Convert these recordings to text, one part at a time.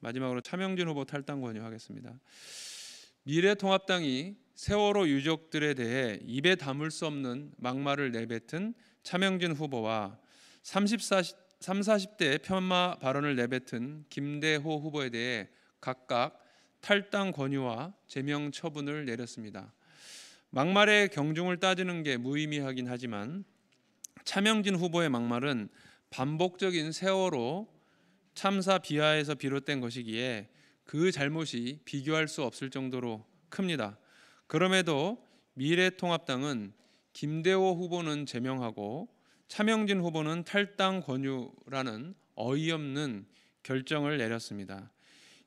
마지막으로 차명진 후보 탈당 권유하겠습니다. 미래통합당이 세월호 유족들에 대해 입에 담을 수 없는 막말을 내뱉은 차명진 후보와 34, 40대 편마 발언을 내뱉은 김대호 후보에 대해 각각 탈당 권유와 제명 처분을 내렸습니다. 막말의 경중을 따지는 게 무의미하긴 하지만 차명진 후보의 막말은 반복적인 세월호 참사 비하에서 비롯된 것이기에 그 잘못이 비교할 수 없을 정도로 큽니다. 그럼에도 미래통합당은 김대호 후보는 제명하고 차명진 후보는 탈당 권유라는 어이없는 결정을 내렸습니다.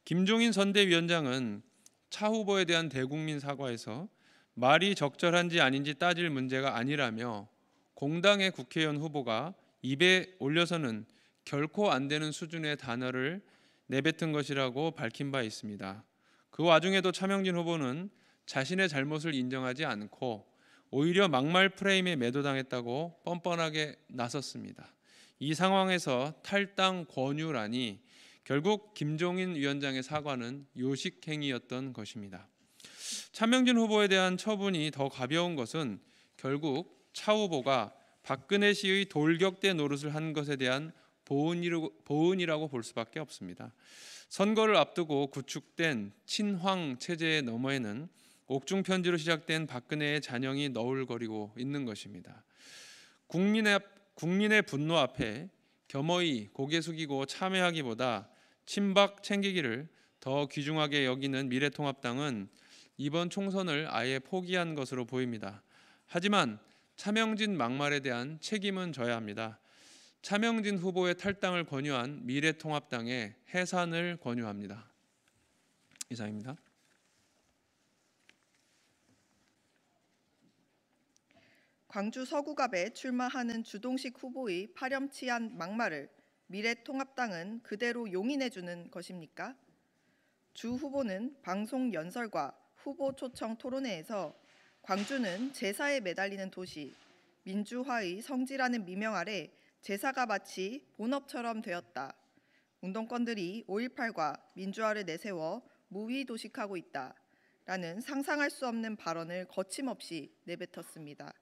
김종인 선대위원장은 차 후보에 대한 대국민 사과에서 말이 적절한지 아닌지 따질 문제가 아니라며 공당의 국회의원 후보가 입에 올려서는 결코 안 되는 수준의 단어를 내뱉은 것이라고 밝힌 바 있습니다. 그 와중에도 차명진 후보는 자신의 잘못을 인정하지 않고 오히려 막말 프레임에 매도당했다고 뻔뻔하게 나섰습니다. 이 상황에서 탈당 권유라니 결국 김종인 위원장의 사과는 요식 행위였던 것입니다. 차명진 후보에 대한 처분이 더 가벼운 것은 결국 차 후보가 박근혜 씨의 돌격대 노릇을 한 것에 대한 보은이라고 볼 수밖에 없습니다. 선거를 앞두고 구축된 친황 체제의 너머에는 옥중 편지로 시작된 박근혜의 잔영이 너울거리고 있는 것입니다. 국민의 국민의 분노 앞에 겸허히 고개 숙이고 참회하기보다 친박 챙기기를 더 귀중하게 여기는 미래통합당은 이번 총선을 아예 포기한 것으로 보입니다. 하지만 차명진 막말에 대한 책임은 져야 합니다. 차명진 후보의 탈당을 권유한 미래통합당의 해산을 권유합니다. 이상입니다. 광주 서구갑에 출마하는 주동식 후보의 파렴치한 막말을 미래통합당은 그대로 용인해주는 것입니까? 주 후보는 방송 연설과 후보 초청 토론회에서 광주는 제사에 매달리는 도시, 민주화의 성지라는 미명 아래 제사가 마치 본업처럼 되었다. 운동권들이 5.18과 민주화를 내세워 무위 도식하고 있다. 라는 상상할 수 없는 발언을 거침없이 내뱉었습니다.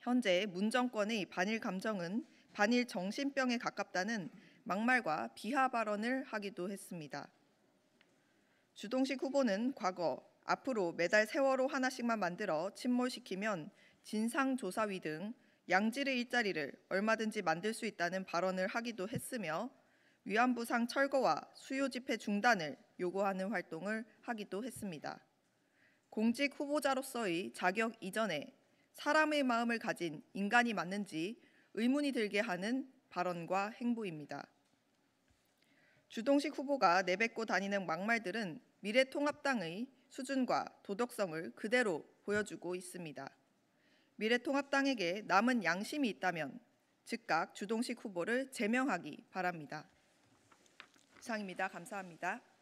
현재 문 정권의 반일 감정은 반일 정신병에 가깝다는 막말과 비하 발언을 하기도 했습니다. 주동식 후보는 과거 앞으로 매달 세월호 하나씩만 만들어 침몰시키면 진상조사위 등 양질의 일자리를 얼마든지 만들 수 있다는 발언을 하기도 했으며 위안부상 철거와 수요 집회 중단을 요구하는 활동을 하기도 했습니다. 공직 후보자로서의 자격 이전에 사람의 마음을 가진 인간이 맞는지 의문이 들게 하는 발언과 행보입니다. 주동식 후보가 내뱉고 다니는 막말들은 미래통합당의 수준과 도덕성을 그대로 보여주고 있습니다. 미래통합당에게 남은 양심이 있다면 즉각 주동식 후보를 제명하기 바랍니다. 이상입니다. 감사합니다.